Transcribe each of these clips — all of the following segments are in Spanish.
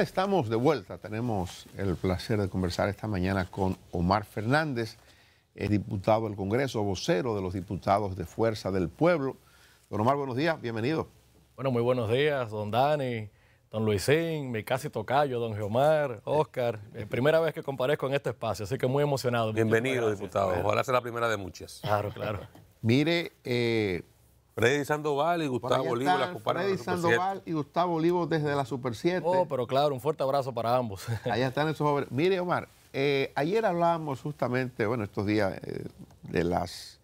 estamos de vuelta. Tenemos el placer de conversar esta mañana con Omar Fernández, diputado del Congreso, vocero de los diputados de Fuerza del Pueblo. Don Omar, buenos días, bienvenido. Bueno, muy buenos días, don Dani, don Luisín, mi casi tocayo, don Geomar, Oscar. Eh, primera vez que comparezco en este espacio, así que muy emocionado. Bienvenido, diputado. Ojalá sea la primera de muchas. Claro, claro. Mire, eh, Freddy Sandoval y Gustavo Olivo. La Freddy Sandoval y Gustavo Olivo desde la Super 7. Oh, pero claro, un fuerte abrazo para ambos. Allá están esos jóvenes. Mire, Omar, eh, ayer hablábamos justamente, bueno, estos días, eh, de las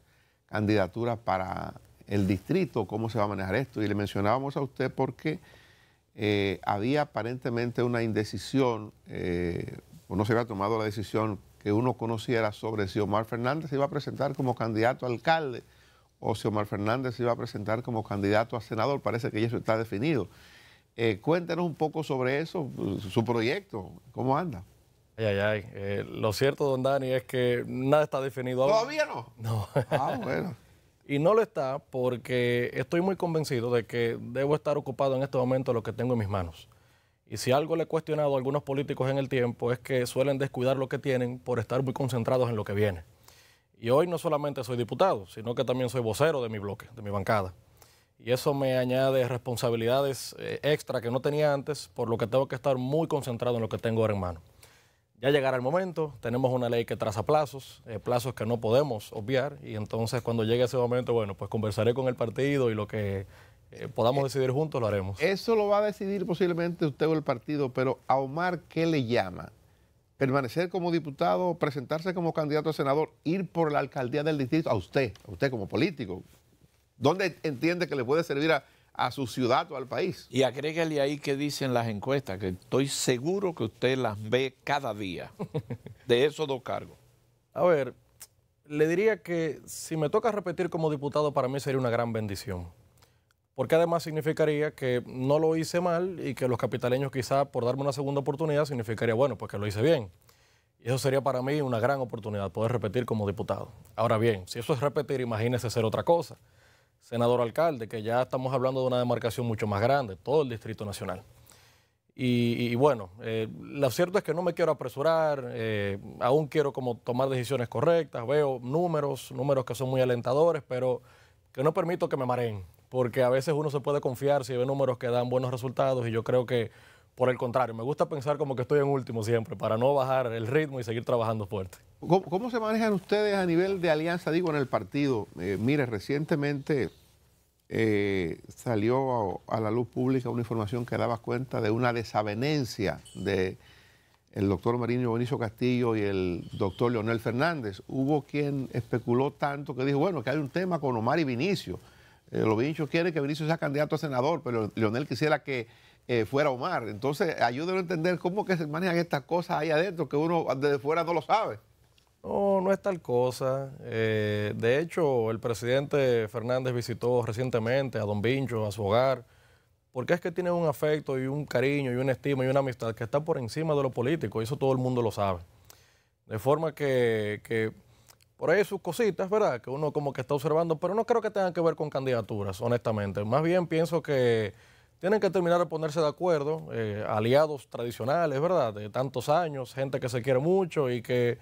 candidaturas para el distrito, cómo se va a manejar esto. Y le mencionábamos a usted porque eh, había aparentemente una indecisión, o no se había tomado la decisión que uno conociera sobre si Omar Fernández se iba a presentar como candidato a alcalde Omar Fernández se iba a presentar como candidato a senador, parece que ya eso está definido. Eh, cuéntenos un poco sobre eso, su proyecto, cómo anda. Ay, ay, ay. Eh, lo cierto, don Dani, es que nada está definido aún. ¿Todavía no? No. Ah, bueno. y no lo está porque estoy muy convencido de que debo estar ocupado en este momento de lo que tengo en mis manos. Y si algo le he cuestionado a algunos políticos en el tiempo es que suelen descuidar lo que tienen por estar muy concentrados en lo que viene. Y hoy no solamente soy diputado, sino que también soy vocero de mi bloque, de mi bancada. Y eso me añade responsabilidades eh, extra que no tenía antes, por lo que tengo que estar muy concentrado en lo que tengo ahora en mano. Ya llegará el momento, tenemos una ley que traza plazos, eh, plazos que no podemos obviar, y entonces cuando llegue ese momento, bueno, pues conversaré con el partido y lo que eh, podamos decidir juntos lo haremos. Eso lo va a decidir posiblemente usted o el partido, pero a Omar, ¿qué le llama? permanecer como diputado, presentarse como candidato a senador, ir por la alcaldía del distrito, a usted, a usted como político. ¿Dónde entiende que le puede servir a, su ciudad o al país? Y agrégale ahí que dicen las encuestas, que estoy seguro que usted las ve cada día, de esos dos cargos. A ver, le diría que si me toca repetir como diputado, para mí sería una gran bendición porque además significaría que no lo hice mal y que los capitaleños quizá por darme una segunda oportunidad significaría, bueno, pues que lo hice bien. Y eso sería para mí una gran oportunidad, poder repetir como diputado. Ahora bien, si eso es repetir, imagínese ser otra cosa. Senador alcalde, que ya estamos hablando de una demarcación mucho más grande, todo el Distrito Nacional. Y, bueno, eh, lo cierto es que no me quiero apresurar, eh, aún quiero como tomar decisiones correctas, veo números, números que son muy alentadores, pero que no permito que me mareen porque a veces uno se puede confiar si ve números que dan buenos resultados y yo creo que por el contrario, me gusta pensar como que estoy en último siempre, para no bajar el ritmo y seguir trabajando fuerte. ¿Cómo, se manejan ustedes a nivel de alianza, digo, en el partido? Eh, mire, recientemente eh, salió a, la luz pública una información que daba cuenta de una desavenencia de el doctor Marino Benicio Castillo y el doctor Leonel Fernández. Hubo quien especuló tanto que dijo, bueno, que hay un tema con Omar y Vinicio. Eh, los vinchos quieren que Vinicio sea candidato a senador, pero Leonel quisiera que eh, fuera Omar. Entonces, ayúdenlo a entender cómo que se manejan estas cosas ahí adentro, que uno desde fuera no lo sabe. No, no es tal cosa. Eh, de hecho, el presidente Fernández visitó recientemente a Don Vincho, a su hogar, porque es que tiene un afecto y un cariño y una estima y una amistad que está por encima de lo político, eso todo el mundo lo sabe. De forma que por ahí sus cositas, ¿verdad? Que uno como que está observando, pero no creo que tengan que ver con candidaturas, honestamente. Más bien pienso que tienen que terminar de ponerse de acuerdo, eh, aliados tradicionales, ¿verdad? De tantos años, gente que se quiere mucho y que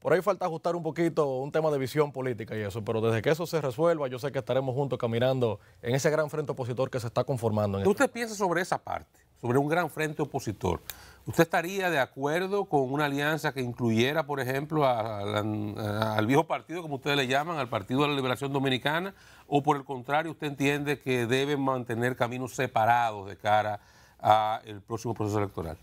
por ahí falta ajustar un poquito un tema de visión política y eso, pero desde que eso se resuelva, yo sé que estaremos juntos caminando en ese gran frente opositor que se está conformando. ¿Usted este piensa sobre esa parte? sobre un gran frente opositor. ¿Usted estaría de acuerdo con una alianza que incluyera, por ejemplo, al viejo partido, como ustedes le llaman, al Partido de la Liberación Dominicana? ¿O por el contrario, usted entiende que deben mantener caminos separados de cara al próximo proceso electoral?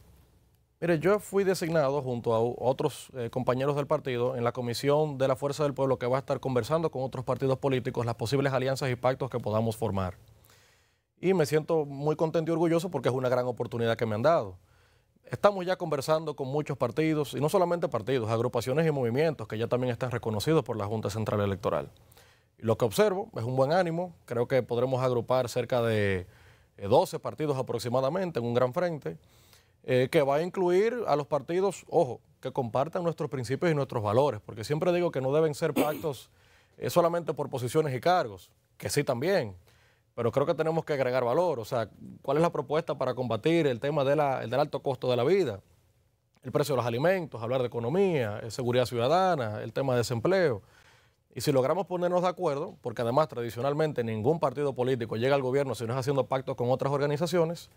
Mire, yo fui designado junto a otros eh, compañeros del partido en la comisión de la Fuerza del Pueblo que va a estar conversando con otros partidos políticos las posibles alianzas y pactos que podamos formar y me siento muy contento y orgulloso porque es una gran oportunidad que me han dado. Estamos ya conversando con muchos partidos, y no solamente partidos, agrupaciones y movimientos que ya también están reconocidos por la Junta Central Electoral. lo que observo es un buen ánimo, creo que podremos agrupar cerca de 12 eh, partidos aproximadamente en un gran frente, eh, que va a incluir a los partidos, ojo, que compartan nuestros principios y nuestros valores, porque siempre digo que no deben ser pactos eh, solamente por posiciones y cargos, que sí también, pero creo que tenemos que agregar valor. O sea, ¿cuál es la propuesta para combatir el tema del alto costo de la vida? El precio de los alimentos, hablar de economía, eh, seguridad ciudadana, el tema de desempleo. Y si logramos ponernos de acuerdo, porque además tradicionalmente ningún partido político llega al gobierno si no es haciendo pactos con otras organizaciones,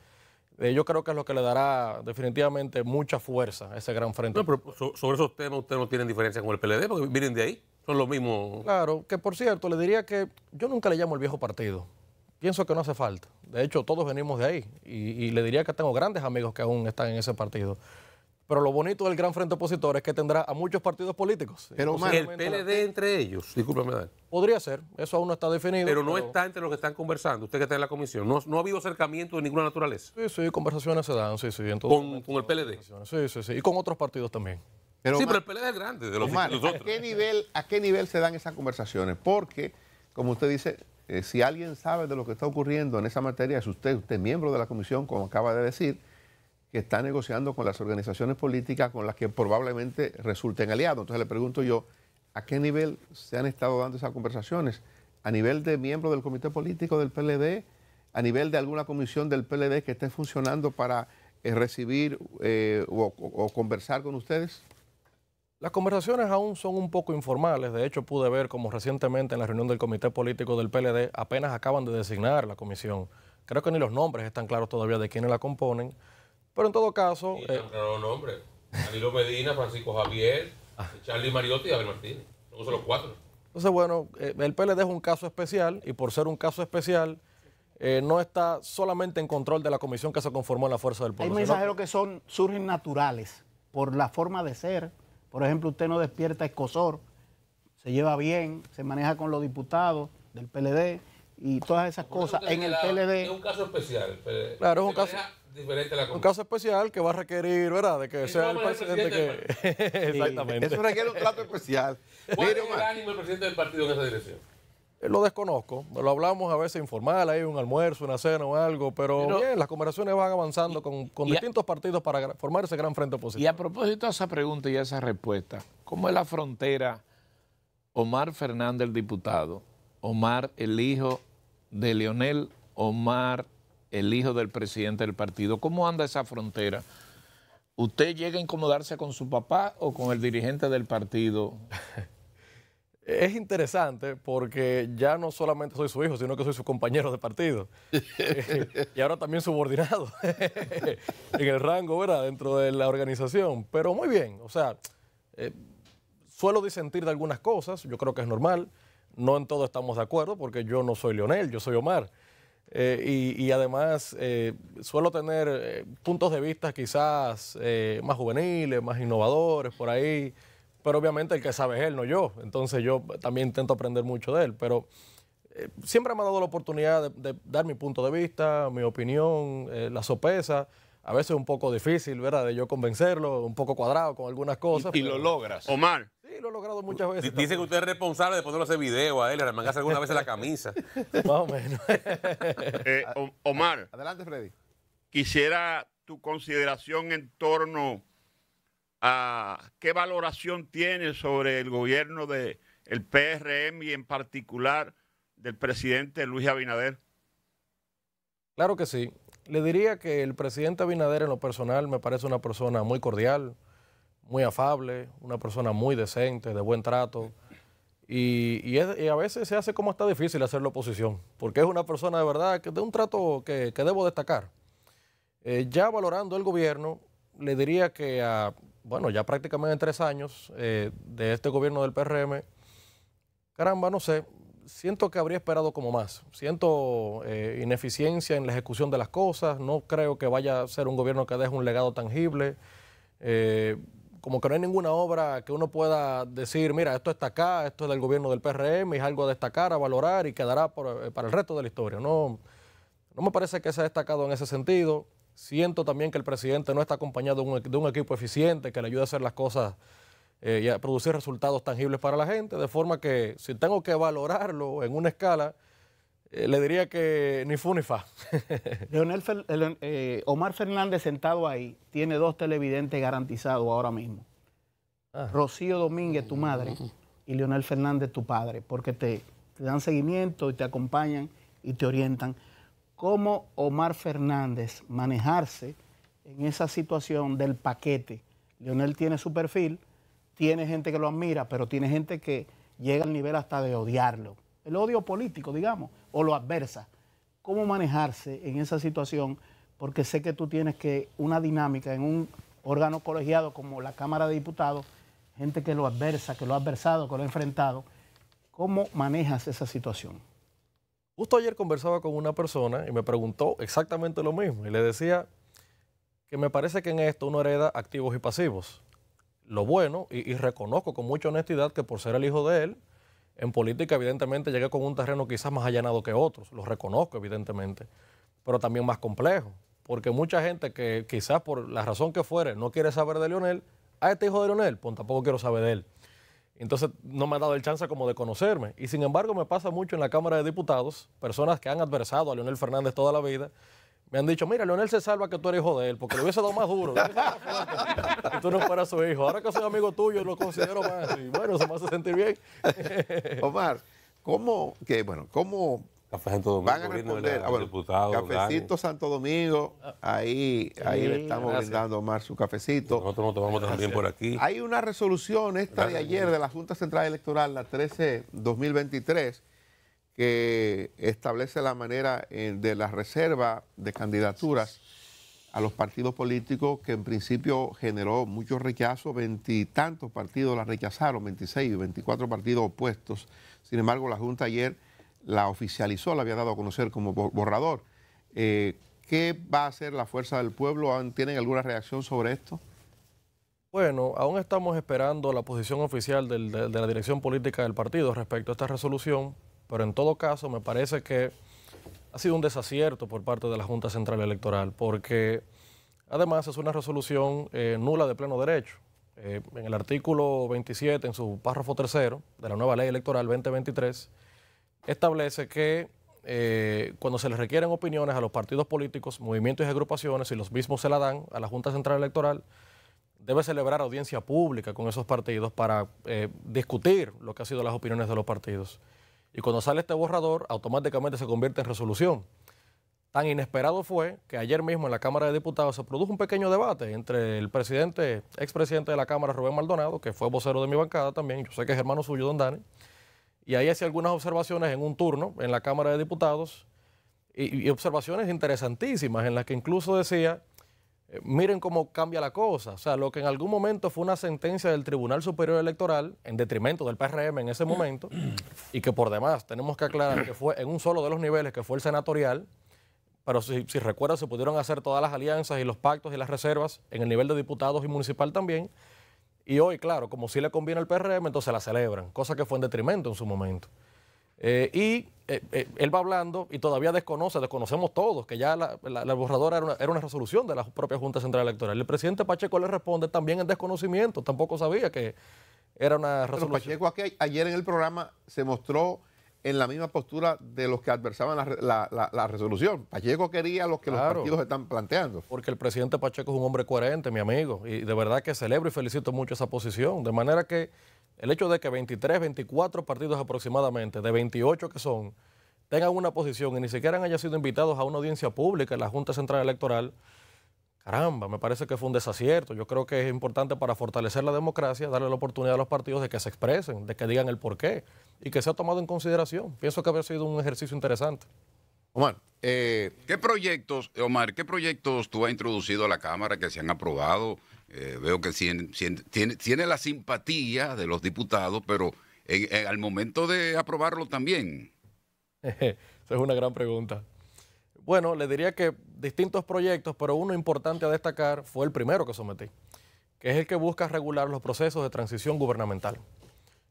eh, yo creo que es lo que le dará definitivamente mucha fuerza a ese gran frente. sobre esos temas ustedes no tienen diferencia con el PLD, porque vienen de ahí, son los mismos. Claro, que por cierto, le diría que yo nunca le llamo el viejo partido. Pienso que no hace falta. De hecho, todos venimos de ahí. Y, le diría que tengo grandes amigos que aún están en ese partido. Pero lo bonito del gran frente opositor es que tendrá a muchos partidos políticos. Pero el PLD entre ellos, discúlpame, Podría ser, eso aún no está definido. Pero no está entre los que están conversando, usted que está en la comisión. No, ha habido acercamiento de ninguna naturaleza. Sí, sí, conversaciones se dan, sí, sí. con, el PLD. Sí, sí, sí. Y con otros partidos también. sí, pero el PLD es grande de los, Omar, nivel, ¿A qué nivel se dan esas conversaciones? Porque, como usted dice, eh, si alguien sabe de lo que está ocurriendo en esa materia, es usted, usted miembro de la comisión, como acaba de decir, que está negociando con las organizaciones políticas con las que probablemente resulten aliados. Entonces le pregunto yo, ¿a qué nivel se han estado dando esas conversaciones? ¿A nivel de miembro del comité político del PLD? ¿A nivel de alguna comisión del PLD que esté funcionando para eh, recibir eh, o conversar con ustedes? Las conversaciones aún son un poco informales. De hecho, pude ver como recientemente en la reunión del Comité Político del PLD apenas acaban de designar la comisión. Creo que ni los nombres están claros todavía de quiénes la componen. Pero en todo caso... y eh, los nombres. Danilo Medina, Francisco Javier, Charlie Mariotti y Abel Martínez. Son los cuatro. Entonces, bueno, eh, el PLD es un caso especial y por ser un caso especial... Eh, no está solamente en control de la comisión que se conformó en la Fuerza del Pueblo. Hay mensajeros que son, surgen naturales por la forma de ser, por ejemplo, usted no despierta escosor, se lleva bien, se maneja con los diputados del PLD y todas esas cosas en el PLD. Es un caso especial. PLD. Claro, es un caso. Diferente a la un caso especial que va a requerir, ¿verdad? De que sea el presidente, que... Exactamente. Eso requiere un trato especial. ¿Cuál Mire, es el ánimo del presidente del partido en esa dirección? Eh, lo desconozco, lo hablamos a veces informal, hay un almuerzo, una cena o algo, pero, las conversaciones van avanzando con, distintos partidos para formar ese gran frente opositor. Y a propósito de esa pregunta y esa respuesta, ¿cómo es la frontera Omar Fernández, el diputado, Omar, el hijo de Leonel, Omar, el hijo del presidente del partido? ¿Cómo anda esa frontera? ¿Usted llega a incomodarse con su papá o con el dirigente del partido Es interesante porque ya no solamente soy su hijo, sino que soy su compañero de partido. Eh, y ahora también subordinado en el rango, ¿verdad? Dentro de la organización. Pero muy bien, o sea, eh, suelo disentir de algunas cosas, yo creo que es normal. No en todo estamos de acuerdo porque yo no soy Leonel, yo soy Omar. Eh, y, además suelo tener puntos de vista quizás más juveniles, más innovadores por ahí pero obviamente el que sabe es él, no yo. Entonces yo también intento aprender mucho de él, pero eh, siempre me ha dado la oportunidad de, dar mi punto de vista, mi opinión, eh, la sopesa. A veces es un poco difícil, ¿verdad? De yo convencerlo, un poco cuadrado con algunas cosas. Y, lo logras. Omar. Sí, lo he logrado muchas veces. Dice que usted es responsable de ponerlo ese video a él, le mangas alguna vez la camisa. Más o menos. Eh, Omar. Adelante, Freddy. Quisiera tu consideración en torno qué valoración tiene sobre el gobierno del PRM y en particular del presidente Luis Abinader. Claro que sí. Le diría que el presidente Abinader en lo personal me parece una persona muy cordial, muy afable, una persona muy decente, de buen trato. Y, a veces se hace como está difícil hacer la oposición, porque es una persona de verdad que de un trato que, debo destacar. Eh, ya valorando el gobierno, le diría que a bueno, ya prácticamente tres años eh, de este gobierno del PRM, caramba, no sé, siento que habría esperado como más. Siento eh, ineficiencia en la ejecución de las cosas, no creo que vaya a ser un gobierno que deje un legado tangible. Eh, como que no hay ninguna obra que uno pueda decir, mira, esto está acá, esto es del gobierno del PRM, es algo a destacar, a valorar y quedará para el resto de la historia. No, no me parece que se ha destacado en ese sentido. Siento también que el presidente no está acompañado e, de un, equipo eficiente que le ayude a hacer las cosas eh, y a producir resultados tangibles para la gente, de forma que si tengo que valorarlo en una escala, eh, le diría que ni fu ni fa. Leonel eh, Omar Fernández sentado ahí tiene dos televidentes garantizados ahora mismo. Ah. Rocío Domínguez, tu madre, y Leonel Fernández, tu padre, porque te dan seguimiento y te acompañan y te orientan cómo Omar Fernández manejarse en esa situación del paquete. Leonel tiene su perfil, tiene gente que lo admira, pero tiene gente que llega al nivel hasta de odiarlo. El odio político, digamos, o lo adversa. ¿Cómo manejarse en esa situación? Porque sé que tú tienes que una dinámica en un órgano colegiado como la Cámara de Diputados, gente que lo adversa, que lo ha adversado, que lo ha enfrentado. ¿Cómo manejas esa situación? Justo ayer conversaba con una persona y me preguntó exactamente lo mismo y le decía que me parece que en esto uno hereda activos y pasivos. Lo bueno, y, reconozco con mucha honestidad que por ser el hijo de él, en política evidentemente llegué con un terreno quizás más allanado que otros, lo reconozco evidentemente, pero también más complejo, porque mucha gente que quizás por la razón que fuere no quiere saber de Lionel, a ah, este hijo de Leonel, pues tampoco quiero saber de él. Entonces no me ha dado el chance como de conocerme. Y sin embargo me pasa mucho en la Cámara de Diputados, personas que han adversado a Leonel Fernández toda la vida, me han dicho, mira, Leonel se salva que tú eres hijo de él, porque le hubiese dado más duro. que tú no fueras su hijo. Ahora que soy amigo tuyo, lo considero más. Y bueno, se me hace sentir bien. Omar, ¿cómo, que, bueno, ¿cómo van a responder. Ah, cafecito Santo Domingo, ahí, ahí le estamos brindando más su cafecito. Nosotros nos tomamos también por aquí. Hay una resolución esta de ayer de la Junta Central Electoral, la 13-2023, que establece la manera eh, de la reserva de candidaturas a los partidos políticos, que en principio generó mucho rechazo. veintitantos partidos la rechazaron, 26 y 24 partidos opuestos. Sin embargo, la Junta ayer la oficializó, la había dado a conocer como borrador. Eh, ¿Qué va a hacer la Fuerza del Pueblo? ¿Tienen alguna reacción sobre esto? Bueno, aún estamos esperando la posición oficial de, la dirección política del partido respecto a esta resolución, pero en todo caso me parece que ha sido un desacierto por parte de la Junta Central Electoral, porque además es una resolución eh, nula de pleno derecho. Eh, en el artículo 27, en su párrafo tercero de la nueva ley electoral 2023, establece que eh, cuando se les requieren opiniones a los partidos políticos, movimientos y agrupaciones, y los mismos se la dan a la Junta Central Electoral, debe celebrar audiencia pública con esos partidos para eh, discutir lo que han sido las opiniones de los partidos. Y cuando sale este borrador, automáticamente se convierte en resolución. Tan inesperado fue que ayer mismo en la Cámara de Diputados se produjo un pequeño debate entre el presidente, expresidente de la Cámara, Rubén Maldonado, que fue vocero de mi bancada también, yo sé que es hermano suyo, don Dani, y ahí hacía algunas observaciones en un turno en la Cámara de Diputados y, observaciones interesantísimas en las que incluso decía, eh, miren cómo cambia la cosa, o sea, lo que en algún momento fue una sentencia del Tribunal Superior Electoral en detrimento del PRM en ese momento y que por demás tenemos que aclarar que fue en un solo de los niveles, que fue el senatorial, pero si, si se pudieron hacer todas las alianzas y los pactos y las reservas en el nivel de diputados y municipal también. Y hoy, claro, como sí le conviene al PRM, entonces la celebran, cosa que fue en detrimento en su momento. Eh, y eh, eh, él va hablando y todavía desconoce, desconocemos todos, que ya la, borradora era una, resolución de la propia Junta Central Electoral. El presidente Pacheco le responde también en desconocimiento, tampoco sabía que era una resolución. Pero Pacheco ayer en el programa se mostró en la misma postura de los que adversaban la, resolución. Pacheco quería los que los partidos están planteando. Porque el presidente Pacheco es un hombre coherente, mi amigo, y de verdad que celebro y felicito mucho esa posición. De manera que el hecho de que 23, 24 partidos aproximadamente, de 28 que son, tengan una posición y ni siquiera hayan sido invitados a una audiencia pública en la Junta Central Electoral, caramba, me parece que fue un desacierto. Yo creo que es importante para fortalecer la democracia darle la oportunidad a los partidos de que se expresen, de que digan el porqué y que sea tomado en consideración. Pienso que habría sido un ejercicio interesante. Omar, eh, ¿qué proyectos, eh, Omar, qué proyectos tú has introducido a la Cámara que se han aprobado? Eh, veo que tiene, la simpatía de los diputados, pero al momento de aprobarlo también. Esa es una gran pregunta. Bueno, le diría que distintos proyectos, pero uno importante a destacar fue el primero que sometí, que es el que busca regular los procesos de transición gubernamental.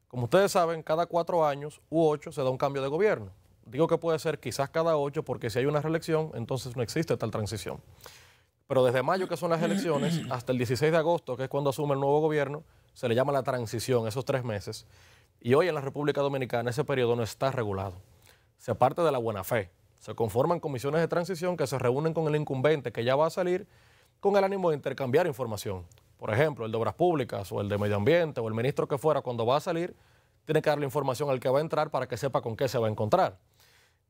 Como ustedes saben, cada cuatro años u ocho se da un cambio de gobierno. Digo que puede ser quizás cada ocho, porque si hay una reelección, entonces no existe tal transición. Pero desde mayo, que son las elecciones, hasta el 16 de agosto, que es cuando asume el nuevo gobierno, se le llama la transición, esos tres meses. Y hoy en la República Dominicana ese periodo no está regulado. Se parte de la buena fe, se conforman comisiones de transición que se reúnen con el incumbente que ya va a salir con el ánimo de intercambiar información. Por ejemplo, el de Obras Públicas o el de Medio Ambiente o el ministro que fuera, cuando va a salir, tiene que darle información al que va a entrar para que sepa con qué se va a encontrar.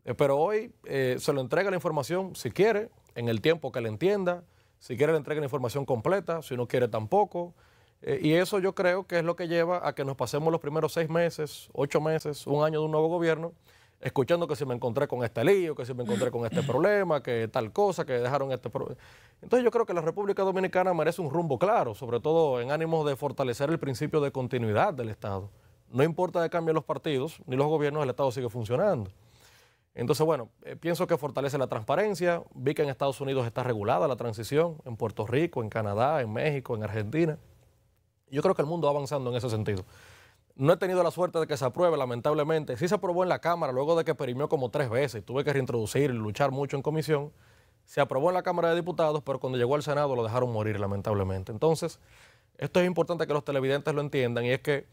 Eh, pero hoy eh, se le entrega la información, si quiere, en el tiempo que le entienda, si quiere le entrega la información completa, si no quiere tampoco. Eh, y eso yo creo que es lo que lleva a que nos pasemos los primeros seis meses, ocho meses, un año de un nuevo gobierno escuchando que si me encontré con este lío, que si me encontré con este problema, que tal cosa, que dejaron este problema. Entonces yo creo que la República Dominicana merece un rumbo claro, sobre todo en ánimos de fortalecer el principio de continuidad del Estado. No importa de cambien los partidos ni los gobiernos, el Estado sigue funcionando. Entonces, bueno, eh, pienso que fortalece la transparencia. Vi que en Estados Unidos está regulada la transición, en Puerto Rico, en Canadá, en México, en Argentina. Yo creo que el mundo va avanzando en ese sentido. No he tenido la suerte de que se apruebe, lamentablemente. Sí se aprobó en la Cámara, luego de que perimió como tres veces tuve que reintroducir y luchar mucho en comisión. Se aprobó en la Cámara de Diputados, pero cuando llegó al Senado lo dejaron morir, lamentablemente. Entonces, esto es importante que los televidentes lo entiendan y es que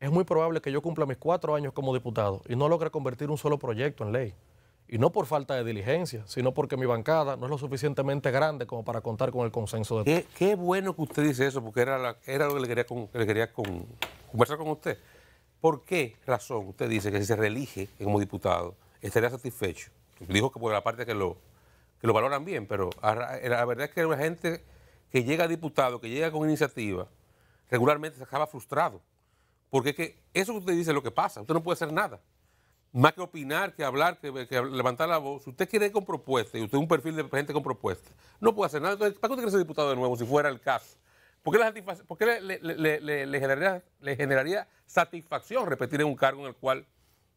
es muy probable que yo cumpla mis cuatro años como diputado y no logre convertir un solo proyecto en ley y no por falta de diligencia, sino porque mi bancada no es lo suficientemente grande como para contar con el consenso de Qué, qué bueno que usted dice eso, porque era, era lo que le quería, conversar con usted. ¿Por qué razón usted dice que si se reelige como diputado estaría satisfecho? Dijo que por la parte que lo, que lo valoran bien, pero eh, la verdad es que la gente que llega a diputado, que llega con iniciativa, regularmente se acaba frustrado. Porque es que eso que usted dice es lo que pasa, usted no puede hacer nada más que opinar, que hablar, que, levantar la voz, si usted quiere ir con propuestas y usted es un perfil de gente con propuestas, no puede hacer nada. Entonces, ¿para qué usted quiere ser diputado de nuevo si fuera el caso? ¿Por qué, le, generaría, satisfacción repetir en un cargo en el cual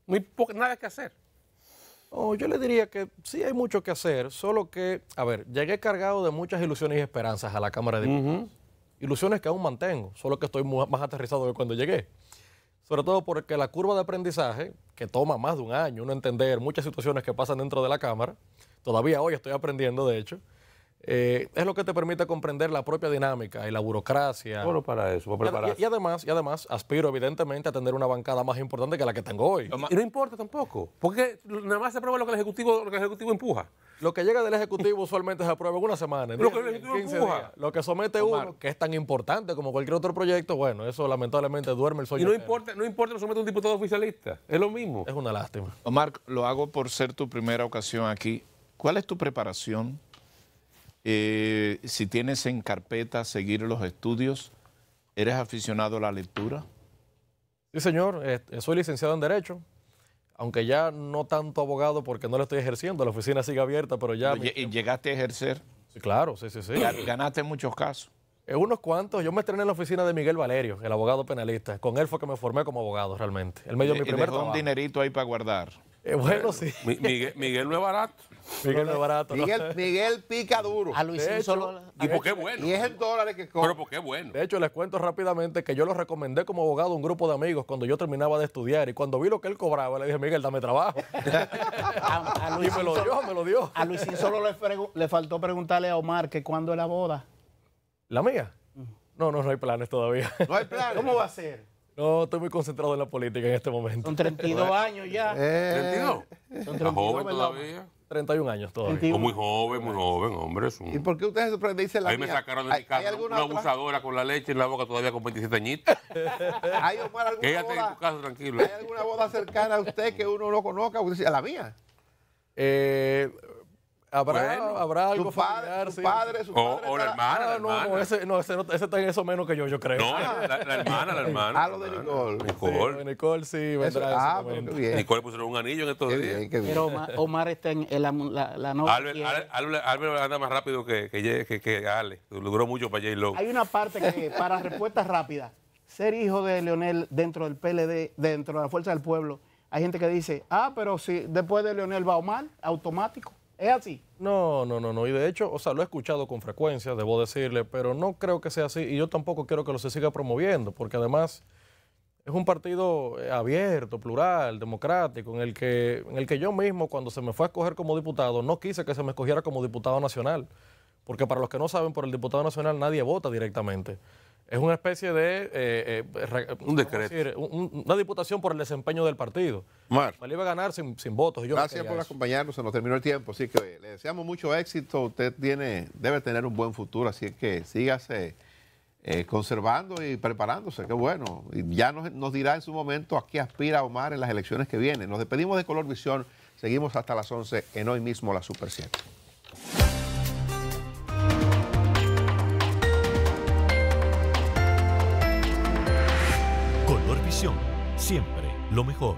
no hay nada que hacer? Oh, yo le diría que sí hay mucho que hacer, solo que, a ver, llegué cargado de muchas ilusiones y esperanzas a la Cámara de Diputados. Ilusiones que aún mantengo, solo que estoy más aterrizado que cuando llegué sobre todo porque la curva de aprendizaje, que toma más de un año, uno entender muchas situaciones que pasan dentro de la cámara, todavía hoy estoy aprendiendo, de hecho, eh, es lo que te permite comprender la propia dinámica y la burocracia. Solo para eso, para y, y, además, y además, aspiro evidentemente a tener una bancada más importante que la que tengo hoy. Y, no importa tampoco, porque nada más se aprueba lo que el Ejecutivo, lo que el ejecutivo empuja. Lo que llega del Ejecutivo usualmente se aprueba en una semana, lo que el ejecutivo empuja. Lo que somete uno, que es tan importante como cualquier otro proyecto, bueno, eso lamentablemente duerme el sueño. Y no importa, no importa lo somete un diputado oficialista, es lo mismo. Es una lástima. Omar, lo hago por ser tu primera ocasión aquí. ¿Cuál es tu preparación? Eh, si tienes en carpeta seguir los estudios, ¿eres aficionado a la lectura? Sí, señor. Eh, soy licenciado en Derecho, aunque ya no tanto abogado porque no lo estoy ejerciendo. La oficina sigue abierta, pero ya... ¿Y llegaste a ejercer? Sí, claro, sí, sí, sí. ¿Ganaste muchos casos? En eh, unos cuantos. Yo me estrené en la oficina de Miguel Valerio, el abogado penalista. Con él fue que me formé como abogado realmente. Él me dio mi primer un dinerito ahí para guardar. Eh, bueno, eh, sí. Miguel, no es barato. Miguel no es barato. Miguel, pica duro. A Luisín solo. ¿Y por qué bueno? Y es el dólar que Pero porque es bueno. De hecho, les cuento rápidamente que yo lo recomendé como abogado a un grupo de amigos cuando yo terminaba de estudiar y cuando vi lo que él cobraba, le dije, Miguel, dame trabajo. Y me lo dio, me lo dio. a Luisín solo le, faltó preguntarle a Omar que cuándo es la boda. ¿La mía? No, no, no hay planes todavía. No hay planes. ¿Cómo va a ser? No, estoy muy concentrado en la política en este momento. Son 32 años ya. ¿32? Eh. Son 32, joven todavía? 31 años todavía. 31. muy joven, muy joven, hombre. ¿Y por qué usted se sorprende? Dice la Ahí me sacaron de mi casa una alguna abusadora con la leche en la boca todavía con 27 añitos. ¿Hay Omar, alguna boda, en tu casa, tranquilo. ¿Hay alguna boda cercana a usted que uno no conozca? dice, a la mía. Eh, Habrá, habrá algo padre, padre, su padre o, la hermana, ese, está en eso menos que yo, yo creo. No, la, hermana, la hermana. a ah, lo de Nicole. Nicole. Sí, sí, vendrá ah, bien. Nicole puso un anillo en estos días. Pero Omar, está en la, la, Álvaro anda más rápido que, que, que, que Ale. Logró mucho para J-Lo. Hay una parte que, para respuestas rápidas, ser hijo de Leonel dentro del PLD, dentro de la Fuerza del Pueblo, hay gente que dice, ah, pero si después de Leonel va Omar, automático. ¿Es así? No, no, no, no. Y de hecho, o sea, lo he escuchado con frecuencia, debo decirle, pero no creo que sea así. Y yo tampoco quiero que lo se siga promoviendo, porque además es un partido eh, abierto, plural, democrático, en el que, en el que yo mismo, cuando se me fue a escoger como diputado, no quise que se me escogiera como diputado nacional. Porque para los que no saben, por el diputado nacional nadie vota directamente es una especie de... Eh, eh, un decreto. una diputación por el desempeño del partido. Mar. Me iba a ganar sin, votos. Gracias por acompañarnos, se nos terminó el tiempo. Así que eh, le deseamos mucho éxito. Usted tiene, debe tener un buen futuro, así que sígase conservando y preparándose. Qué bueno. Y ya nos, nos dirá en su momento a qué aspira Omar en las elecciones que vienen. Nos despedimos de Color Visión. Seguimos hasta las 11 en hoy mismo la Super 7. Siempre lo mejor.